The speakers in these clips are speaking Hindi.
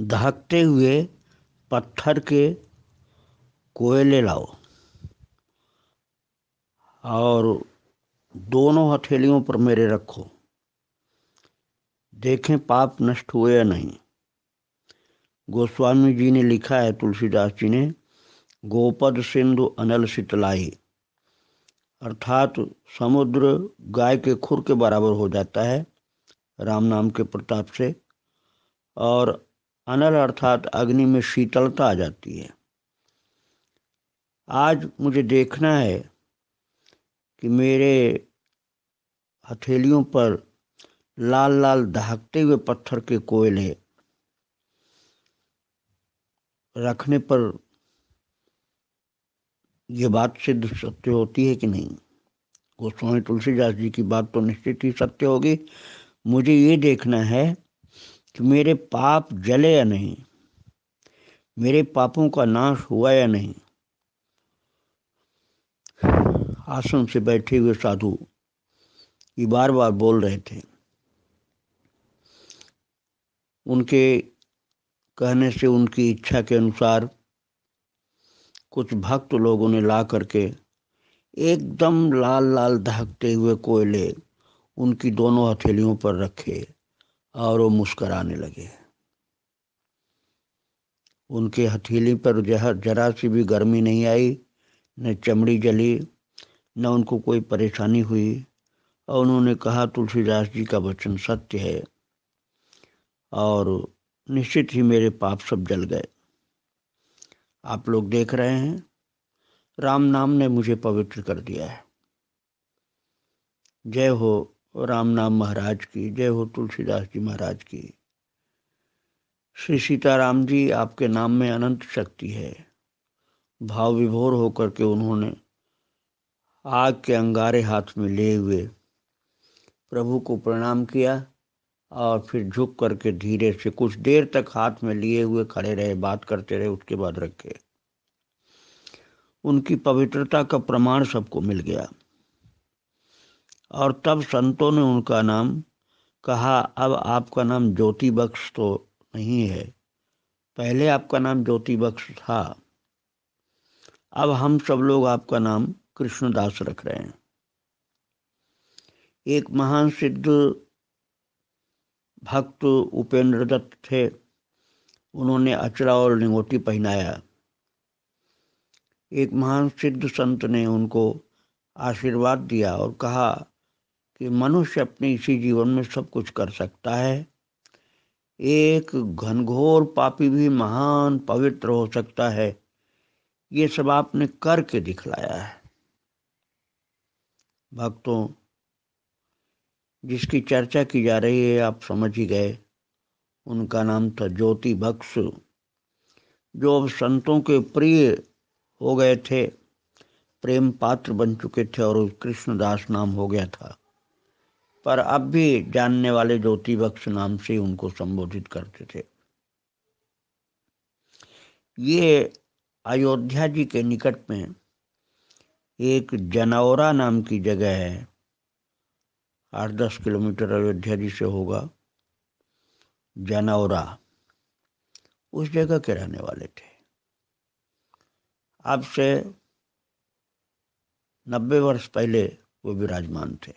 दहकते हुए पत्थर के कोयले लाओ और दोनों हथेलियों पर मेरे रखो देखें पाप नष्ट हुए या नहीं गोस्वामी जी ने लिखा है तुलसीदास जी ने गोपद सिंधु अनल शीतलाई अर्थात समुद्र गाय के खुर के बराबर हो जाता है राम नाम के प्रताप से और अनल अर्थात अग्नि में शीतलता आ जाती है आज मुझे देखना है कि मेरे हथेलियों पर लाल लाल दहाकते हुए पत्थर के कोयले रखने पर यह बात सिद्ध सत्य होती है कि नहीं गोस्वामी तुलसीदास जी की बात तो निश्चित ही सत्य होगी मुझे ये देखना है कि मेरे पाप जले या नहीं मेरे पापों का नाश हुआ या नहीं आश्रम से बैठे हुए साधु ये बार बार बोल रहे थे उनके कहने से उनकी इच्छा के अनुसार कुछ भक्त लोगों ने ला करके एकदम लाल लाल दहकते हुए कोयले उनकी दोनों हथेलियों पर रखे और वो मुस्कराने लगे उनके हथेली पर जरा सी भी गर्मी नहीं आई न चमड़ी जली न उनको कोई परेशानी हुई और उन्होंने कहा तुलसीदास जी का वचन सत्य है और निश्चित ही मेरे पाप सब जल गए आप लोग देख रहे हैं राम नाम ने मुझे पवित्र कर दिया है जय हो राम नाम महाराज की जय हो तुलसीदास जी महाराज की श्री सीताराम जी आपके नाम में अनंत शक्ति है भाव विभोर होकर के उन्होंने आग के अंगारे हाथ में ले हुए प्रभु को प्रणाम किया और फिर झुक करके धीरे से कुछ देर तक हाथ में लिए हुए खड़े रहे बात करते रहे उसके बाद रखे उनकी पवित्रता का प्रमाण सबको मिल गया और तब संतों ने उनका नाम कहा अब आपका नाम ज्योति बख्श तो नहीं है पहले आपका नाम ज्योति बख्श था अब हम सब लोग आपका नाम कृष्णदास रख रहे हैं एक महान सिद्ध भक्त उपेंद्र दत्त थे उन्होंने अचरा और लिंगोटी पहनाया एक महान सिद्ध संत ने उनको आशीर्वाद दिया और कहा कि मनुष्य अपने इसी जीवन में सब कुछ कर सकता है एक घनघोर पापी भी महान पवित्र हो सकता है ये सब आपने करके दिखलाया है भक्तों जिसकी चर्चा की जा रही है आप समझ ही गए उनका नाम था ज्योति भक्स जो अब संतों के प्रिय हो गए थे प्रेम पात्र बन चुके थे और कृष्णदास नाम हो गया था पर अब भी जानने वाले ज्योति बख्श नाम से उनको संबोधित करते थे ये अयोध्या जी के निकट में एक जनौरा नाम की जगह है आठ दस किलोमीटर अयोध्या जी से होगा जनौरा उस जगह के रहने वाले थे अब से नब्बे वर्ष पहले वो विराजमान थे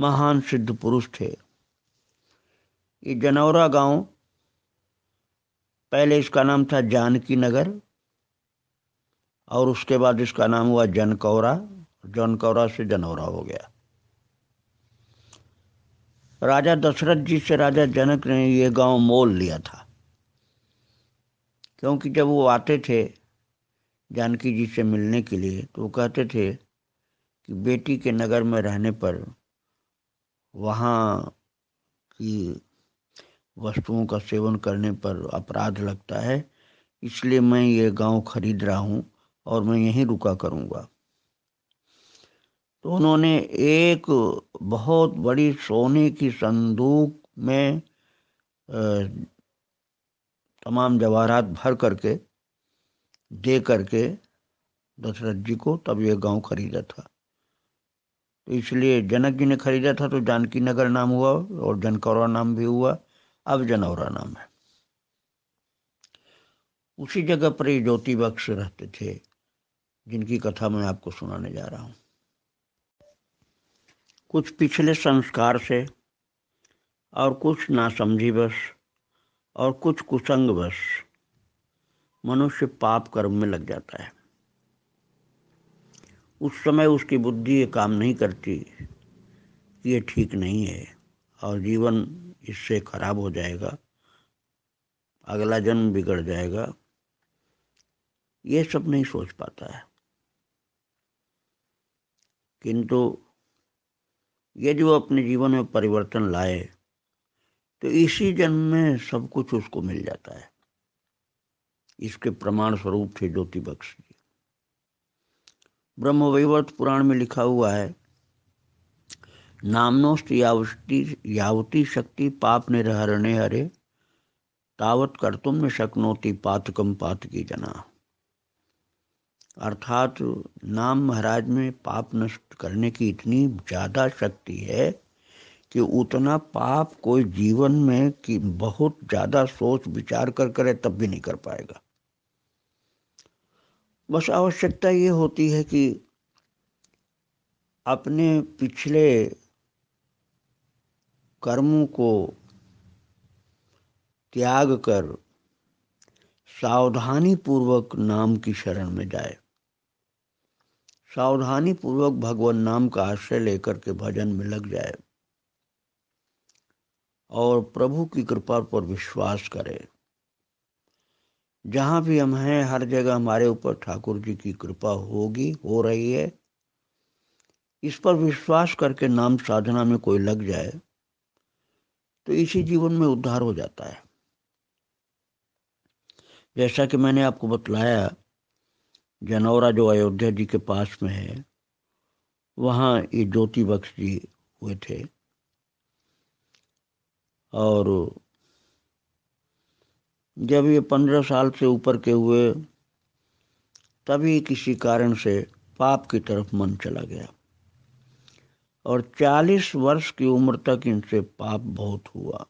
महान सिद्ध पुरुष थे ये जनौरा गांव पहले इसका नाम था जानकी नगर और उसके बाद इसका नाम हुआ जनकौरा जनकौरा से जनौरा हो गया राजा दशरथ जी से राजा जनक ने ये गांव मोल लिया था क्योंकि जब वो आते थे जानकी जी से मिलने के लिए तो वो कहते थे कि बेटी के नगर में रहने पर वहाँ की वस्तुओं का सेवन करने पर अपराध लगता है इसलिए मैं ये गांव खरीद रहा हूँ और मैं यहीं रुका करूँगा तो उन्होंने एक बहुत बड़ी सोने की संदूक में तमाम जवाहरात भर करके दे करके दशरथ जी को तब ये गांव खरीदा था तो इसलिए जनक जी ने खरीदा था तो जानकी नगर नाम हुआ और जनकौरा नाम भी हुआ अब जनौरा नाम है उसी जगह पर ये ज्योति बख्श रहते थे जिनकी कथा मैं आपको सुनाने जा रहा हूँ कुछ पिछले संस्कार से और कुछ नासमझी बस और कुछ कुसंग बस मनुष्य पाप कर्म में लग जाता है उस समय उसकी बुद्धि ये काम नहीं करती कि ये ठीक नहीं है और जीवन इससे खराब हो जाएगा अगला जन्म बिगड़ जाएगा ये सब नहीं सोच पाता है किंतु यदि वो अपने जीवन में परिवर्तन लाए तो इसी जन्म में सब कुछ उसको मिल जाता है इसके प्रमाण स्वरूप थे ज्योति बख्श जी ब्रह्मवैवर्त पुराण में लिखा हुआ है नामनोष्ट यावती यावती शक्ति पाप निर्हरणे हरे तावत कर तुम न शक्नोती पातकम पात की जना अर्थात नाम महाराज में पाप नष्ट करने की इतनी ज़्यादा शक्ति है कि उतना पाप कोई जीवन में कि बहुत ज़्यादा सोच विचार कर करे तब भी नहीं कर पाएगा बस आवश्यकता ये होती है कि अपने पिछले कर्मों को त्याग कर सावधानी पूर्वक नाम की शरण में जाए सावधानी पूर्वक भगवान नाम का आश्रय लेकर के भजन में लग जाए और प्रभु की कृपा पर विश्वास करें जहाँ भी हम हैं हर जगह हमारे ऊपर ठाकुर जी की कृपा होगी हो रही है इस पर विश्वास करके नाम साधना में कोई लग जाए तो इसी जीवन में उद्धार हो जाता है जैसा कि मैंने आपको बतलाया जनौरा जो अयोध्या जी के पास में है वहाँ ये ज्योति बख्श जी हुए थे और जब ये पंद्रह साल से ऊपर के हुए तभी किसी कारण से पाप की तरफ मन चला गया और चालीस वर्ष की उम्र तक इनसे पाप बहुत हुआ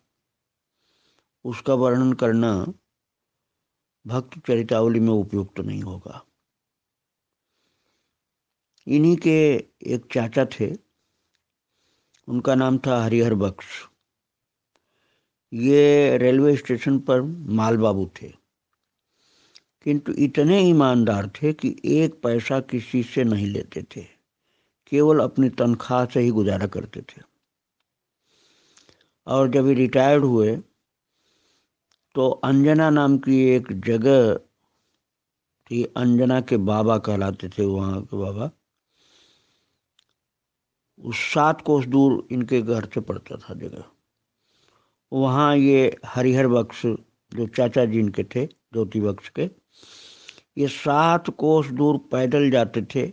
उसका वर्णन करना भक्त चरितावली में उपयुक्त तो नहीं होगा इन्हीं के एक चाचा थे उनका नाम था हरिहर बख्श ये रेलवे स्टेशन पर मालबाबू थे किंतु इतने ईमानदार थे कि एक पैसा किसी से नहीं लेते थे केवल अपनी तनख्वाह से ही गुजारा करते थे और जब ये रिटायर्ड हुए तो अंजना नाम की एक जगह थी अंजना के बाबा कहलाते थे वहाँ के बाबा उस सात कोस दूर इनके घर से पड़ता था जगह वहाँ ये हरिहर बक्स जो चाचा जी के थे ज्योति बक्स के ये सात कोस दूर पैदल जाते थे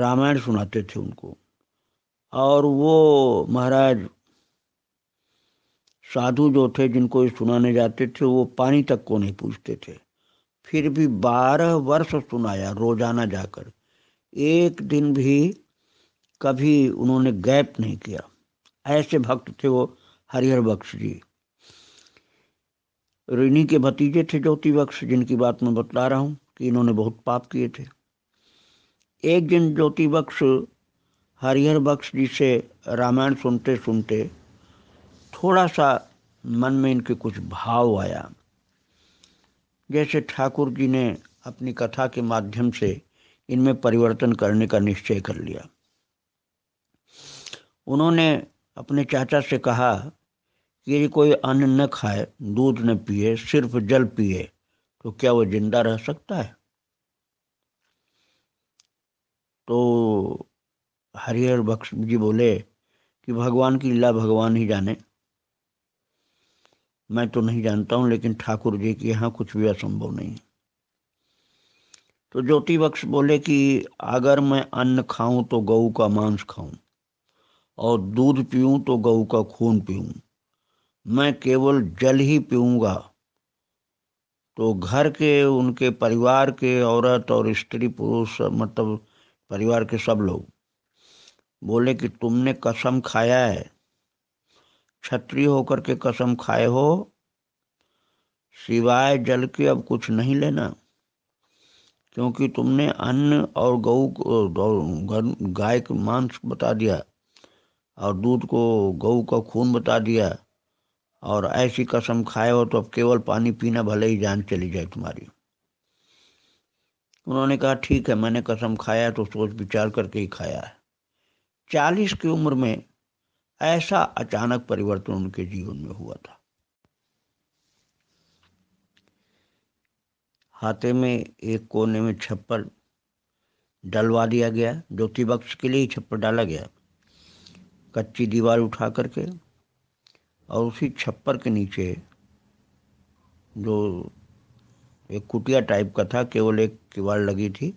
रामायण सुनाते थे उनको और वो महाराज साधु जो थे जिनको ये सुनाने जाते थे वो पानी तक को नहीं पूछते थे फिर भी बारह वर्ष सुनाया रोजाना जाकर एक दिन भी कभी उन्होंने गैप नहीं किया ऐसे भक्त थे वो हरिहर बख्श जी रिनी के भतीजे थे ज्योति बख्श जिनकी बात मैं बता रहा हूँ कि इन्होंने बहुत पाप किए थे एक दिन ज्योति बख्श हरिहर बख्श जी से रामायण सुनते सुनते थोड़ा सा मन में इनके कुछ भाव आया जैसे ठाकुर जी ने अपनी कथा के माध्यम से इनमें परिवर्तन करने का निश्चय कर लिया उन्होंने अपने चाचा से कहा कि यदि कोई अन्न न खाए दूध न पिए सिर्फ जल पिए तो क्या वो जिंदा रह सकता है तो हरिहर बख्श जी बोले कि भगवान की लीला भगवान ही जाने मैं तो नहीं जानता हूँ लेकिन ठाकुर जी के यहाँ कुछ भी असंभव नहीं तो ज्योति बख्श बोले कि अगर मैं अन्न खाऊं तो गऊ का मांस खाऊं और दूध पीऊं तो गऊ का खून पीऊं मैं केवल जल ही पीऊँगा तो घर के उनके परिवार के औरत और स्त्री पुरुष मतलब परिवार के सब लोग बोले कि तुमने कसम खाया है छत्री होकर के कसम खाए हो सिवाय जल के अब कुछ नहीं लेना क्योंकि तुमने अन्न और गऊ गाय का मांस बता दिया और दूध को गऊ का खून बता दिया और ऐसी कसम खाए हो तो अब केवल पानी पीना भले ही जान चली जाए तुम्हारी उन्होंने कहा ठीक है मैंने कसम खाया तो सोच विचार करके ही खाया है चालीस की उम्र में ऐसा अचानक परिवर्तन उनके जीवन में हुआ था हाथे में एक कोने में छप्पर डलवा दिया गया ज्योति बक्स के लिए छप्पर डाला गया कच्ची दीवार उठा करके और उसी छप्पर के नीचे जो एक कुटिया टाइप का था केवल एक किवाड़ लगी थी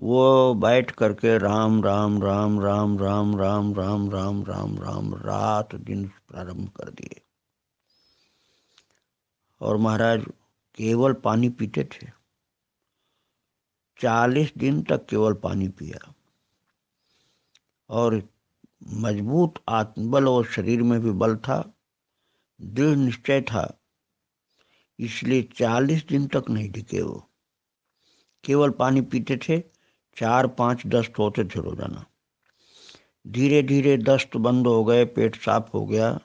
वो बैठ करके राम राम राम राम राम राम राम राम राम राम रात दिन प्रारंभ कर दिए और महाराज केवल पानी पीते थे चालीस दिन तक केवल पानी पिया और मजबूत आत्मबल और शरीर में भी बल था दृढ़ निश्चय था इसलिए चालीस दिन तक नहीं दिखे वो केवल पानी पीते थे चार पाँच दस्त होते थे रोजाना धीरे धीरे दस्त बंद हो गए पेट साफ हो गया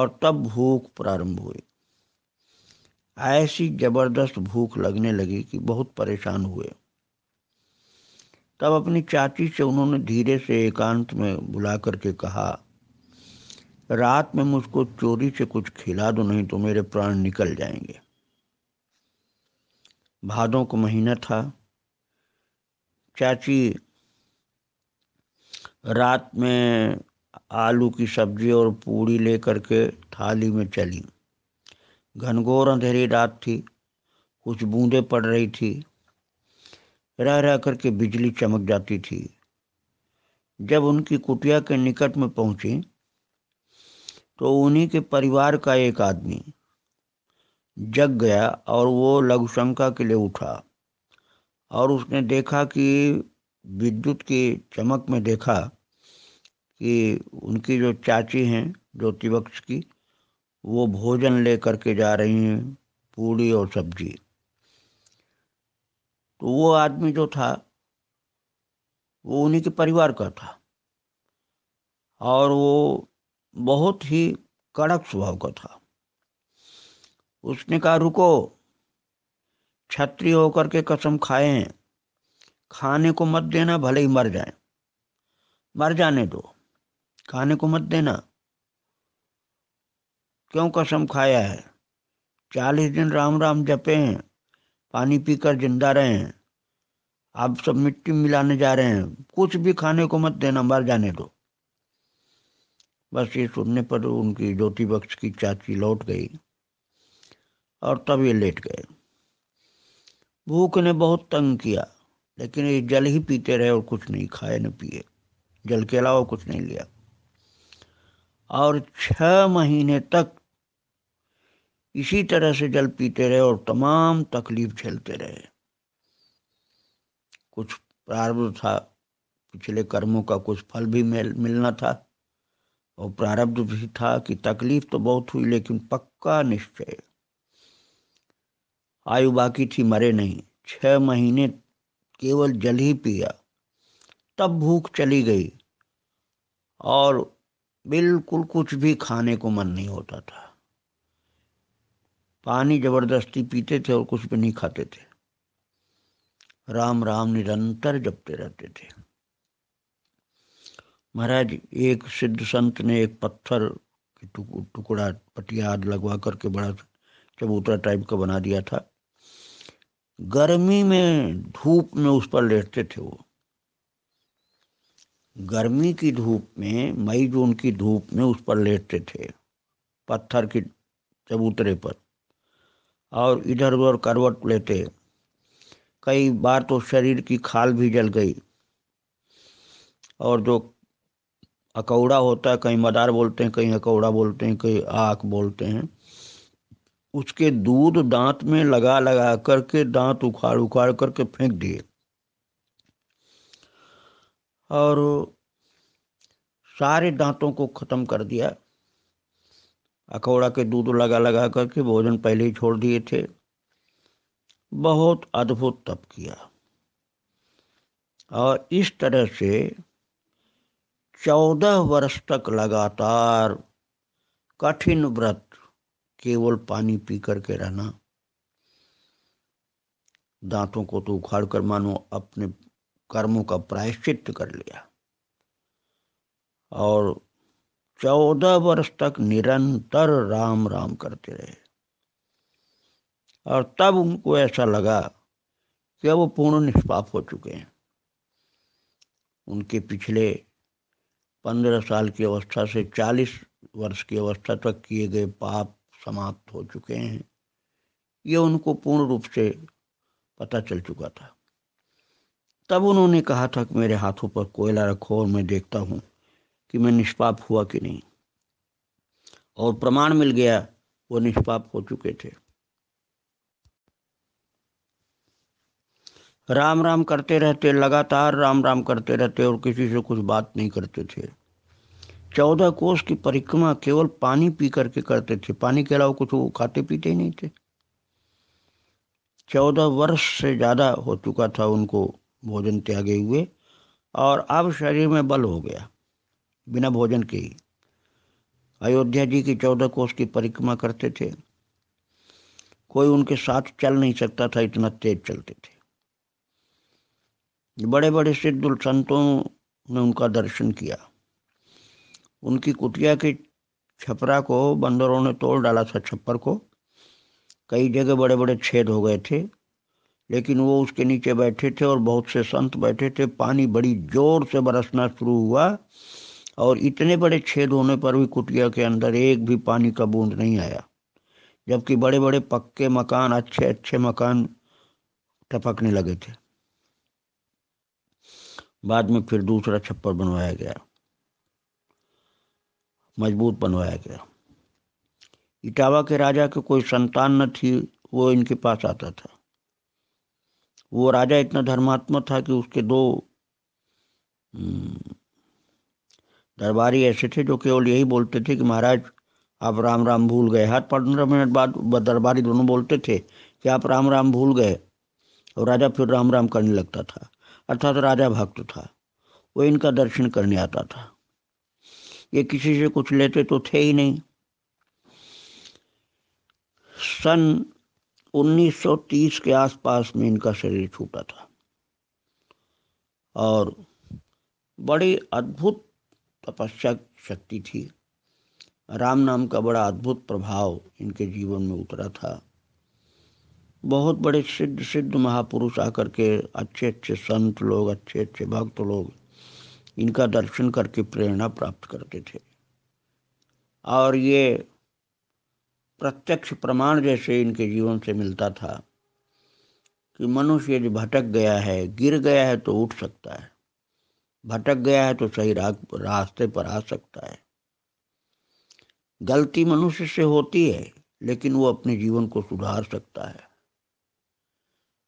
और तब भूख प्रारंभ हुई ऐसी जबरदस्त भूख लगने लगी कि बहुत परेशान हुए तब अपनी चाची से उन्होंने धीरे से एकांत में बुला करके कहा रात में मुझको चोरी से कुछ खिला दो नहीं तो मेरे प्राण निकल जाएंगे भादों को महीना था चाची रात में आलू की सब्जी और पूड़ी लेकर के थाली में चली घनघोर अंधेरी रात थी कुछ बूंदे पड़ रही थी रह रह करके बिजली चमक जाती थी जब उनकी कुटिया के निकट में पहुंची तो उन्हीं के परिवार का एक आदमी जग गया और वो लघुशंका के लिए उठा और उसने देखा कि विद्युत की चमक में देखा कि उनकी जो चाची हैं ज्योतिबक्ष की वो भोजन लेकर के जा रही हैं पूड़ी और सब्जी तो वो आदमी जो था वो उन्हीं के परिवार का था और वो बहुत ही कड़क स्वभाव का था उसने कहा रुको छत्री होकर के कसम खाए हैं खाने को मत देना भले ही मर जाए मर जाने दो खाने को मत देना क्यों कसम खाया है चालीस दिन राम राम जपे हैं पानी पीकर जिंदा रहे हैं आप सब मिट्टी मिलाने जा रहे हैं कुछ भी खाने को मत देना मर जाने दो बस ये सुनने पर उनकी ज्योति बख्श की चाची लौट गई और तब ये लेट गए भूख ने बहुत तंग किया लेकिन ये जल ही पीते रहे और कुछ नहीं खाए न पिए जल के अलावा कुछ नहीं लिया और छह महीने तक इसी तरह से जल पीते रहे और तमाम तकलीफ झेलते रहे कुछ प्रारब्ध था पिछले कर्मों का कुछ फल भी मिल मिलना था और प्रारब्ध भी था कि तकलीफ तो बहुत हुई लेकिन पक्का निश्चय आयु बाकी थी मरे नहीं छह महीने केवल जल ही पिया तब भूख चली गई और बिल्कुल कुछ भी खाने को मन नहीं होता था पानी जबरदस्ती पीते थे और कुछ भी नहीं खाते थे राम राम निरंतर जपते रहते थे महाराज एक सिद्ध संत ने एक पत्थर की टुकड़ा पटिया लगवा करके बड़ा चबूतरा टाइप का बना दिया था गर्मी में धूप में उस पर लेटते थे वो गर्मी की धूप में मई जून की धूप में उस पर लेटते थे पत्थर के चबूतरे पर और इधर उधर करवट लेते कई बार तो शरीर की खाल भी जल गई और जो अकौड़ा होता है कहीं मदार बोलते हैं कहीं अकौड़ा बोलते हैं कहीं आँख बोलते हैं उसके दूध दांत में लगा लगा करके दांत उखाड़ उखाड़ करके फेंक दिए और सारे दांतों को ख़त्म कर दिया अखौड़ा के दूध लगा लगा करके भोजन पहले ही छोड़ दिए थे बहुत अद्भुत तप किया और इस तरह से चौदह वर्ष तक लगातार कठिन व्रत केवल पानी पी करके रहना दांतों को तो उखाड़ कर मानो अपने कर्मों का प्रायश्चित कर लिया और चौदह वर्ष तक निरंतर राम राम करते रहे और तब उनको ऐसा लगा कि वो पूर्ण निष्पाप हो चुके हैं उनके पिछले पंद्रह साल की अवस्था से चालीस वर्ष की अवस्था तक किए गए पाप समाप्त हो चुके हैं ये उनको पूर्ण रूप से पता चल चुका था तब उन्होंने कहा था कि मेरे हाथों पर कोयला रखो और मैं देखता हूँ कि मैं निष्पाप हुआ कि नहीं और प्रमाण मिल गया वो निष्पाप हो चुके थे राम राम करते रहते लगातार राम राम करते रहते और किसी से कुछ बात नहीं करते थे चौदह कोष की परिक्रमा केवल पानी पी करके करते थे पानी के अलावा कुछ वो खाते पीते ही नहीं थे चौदह वर्ष से ज़्यादा हो चुका था उनको भोजन त्यागे हुए और अब शरीर में बल हो गया बिना भोजन के ही अयोध्या जी की चौदह कोष की परिक्रमा करते थे कोई उनके साथ चल नहीं सकता था इतना तेज चलते थे बड़े बड़े सिद्ध संतों ने उनका दर्शन किया उनकी कुटिया के छपरा को बंदरों ने तोड़ डाला था छप्पर को कई जगह बड़े बड़े छेद हो गए थे लेकिन वो उसके नीचे बैठे थे और बहुत से संत बैठे थे पानी बड़ी जोर से बरसना शुरू हुआ और इतने बड़े छेद होने पर भी कुटिया के अंदर एक भी पानी का बूंद नहीं आया जबकि बड़े बड़े पक्के मकान अच्छे अच्छे मकान टपकने लगे थे बाद में फिर दूसरा छप्पर बनवाया गया मजबूत बनवाया गया इटावा के राजा के कोई संतान न थी वो इनके पास आता था वो राजा इतना धर्मात्मा था कि उसके दो हम्म, दरबारी ऐसे थे जो केवल यही बोलते थे कि महाराज आप राम राम भूल गए हर पंद्रह मिनट बाद दरबारी दोनों बोलते थे कि आप राम राम भूल गए और राजा फिर राम राम करने लगता था अर्थात राजा भक्त था वो इनका दर्शन करने आता था ये किसी से कुछ लेते तो थे ही नहीं सन 1930 के आसपास में इनका शरीर छूटा था और बड़ी अद्भुत तपस्या शक्ति थी राम नाम का बड़ा अद्भुत प्रभाव इनके जीवन में उतरा था बहुत बड़े सिद्ध सिद्ध महापुरुष आकर के अच्छे अच्छे संत लोग अच्छे अच्छे भक्त लोग इनका दर्शन करके प्रेरणा प्राप्त करते थे और ये प्रत्यक्ष प्रमाण जैसे इनके जीवन से मिलता था कि मनुष्य यदि भटक गया है गिर गया है तो उठ सकता है भटक गया है तो सही रास्ते पर आ सकता है गलती मनुष्य से होती है लेकिन वो अपने जीवन को सुधार सकता है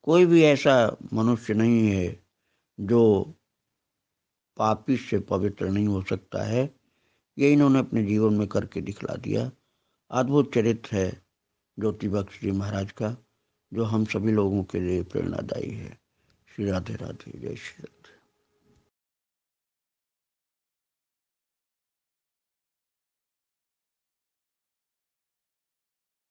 कोई भी ऐसा मनुष्य नहीं है जो पापी से पवित्र नहीं हो सकता है ये इन्होंने अपने जीवन में करके दिखला दिया अद्भुत चरित्र है ज्योति बख्श जी महाराज का जो हम सभी लोगों के लिए प्रेरणादायी है श्री राधे राधे जय श्री